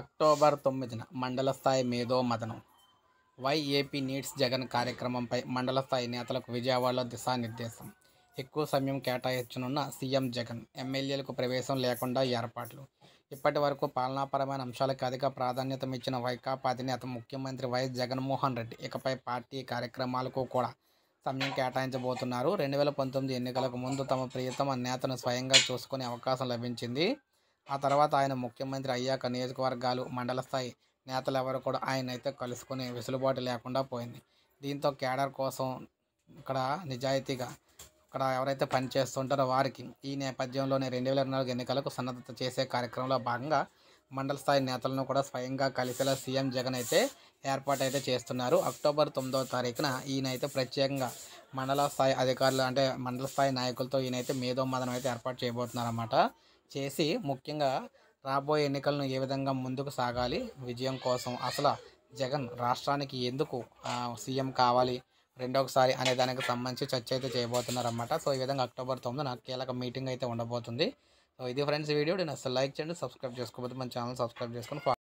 October తొమ్మిదిన మండల స్థాయి మేధో మదనం వైఏపీ నీడ్స్ జగన్ కార్యక్రమంపై మండల స్థాయి నేతలకు విజయవాడలో దిశానిర్దేశం ఎక్కువ సమయం కేటాయించనున్న సీఎం జగన్ ఎమ్మెల్యేలకు ప్రవేశం లేకుండా ఏర్పాట్లు ఇప్పటి వరకు పాలనాపరమైన అంశాలకు అధిక ప్రాధాన్యతమిచ్చిన వైకాపా అధినేత ముఖ్యమంత్రి వైఎస్ జగన్మోహన్ రెడ్డి ఇకపై పార్టీ కార్యక్రమాలకు కూడా సమయం కేటాయించబోతున్నారు రెండు వేల పంతొమ్మిది ఎన్నికలకు ముందు తమ ప్రియతమ నేతను స్వయంగా చూసుకునే అవకాశం లభించింది ఆ తర్వాత ఆయన ముఖ్యమంత్రి అయ్యాక నియోజకవర్గాలు మండల స్థాయి నేతలు ఎవరు కూడా ఆయన అయితే కలుసుకునే వెసులుబాటు లేకుండా పోయింది దీంతో కేడర్ కోసం ఇక్కడ నిజాయితీగా ఇక్కడ ఎవరైతే పనిచేస్తుంటారో వారికి ఈ నేపథ్యంలోనే రెండు వేల ఇరవై నాలుగు ఎన్నికలకు సన్నద్ధత చేసే కార్యక్రమంలో భాగంగా మండల స్థాయి నేతలను కూడా స్వయంగా కలిసేలా సీఎం జగన్ అయితే ఏర్పాటైతే చేస్తున్నారు అక్టోబర్ తొమ్మిదవ తారీఖున ఈయనైతే ప్రత్యేకంగా మండల స్థాయి అధికారులు అంటే మండల స్థాయి నాయకులతో ఈయనైతే మేధో మదనం అయితే ఏర్పాటు చేయబోతున్నారన్నమాట చేసి ముఖ్యంగా రాబోయే ఎన్నికలను ఏ విధంగా ముందుకు సాగాలి విజయం కోసం అసలు జగన్ రాష్ట్రానికి ఎందుకు సీఎం కావాలి రెండోసారి అనే దానికి సంబంధించి చర్చ అయితే చేయబోతున్నారన్నమాట సో ఈ విధంగా అక్టోబర్ నాకు కీలక మీటింగ్ అయితే ఉండబోతుంది సో ఇది ఫ్రెండ్స్ వీడియో నేను అసలు లైక్ చేయండి సబ్స్క్రైబ్ చేసుకోబోతుంది మన ఛానల్ సబ్స్క్రైబ్ చేసుకుని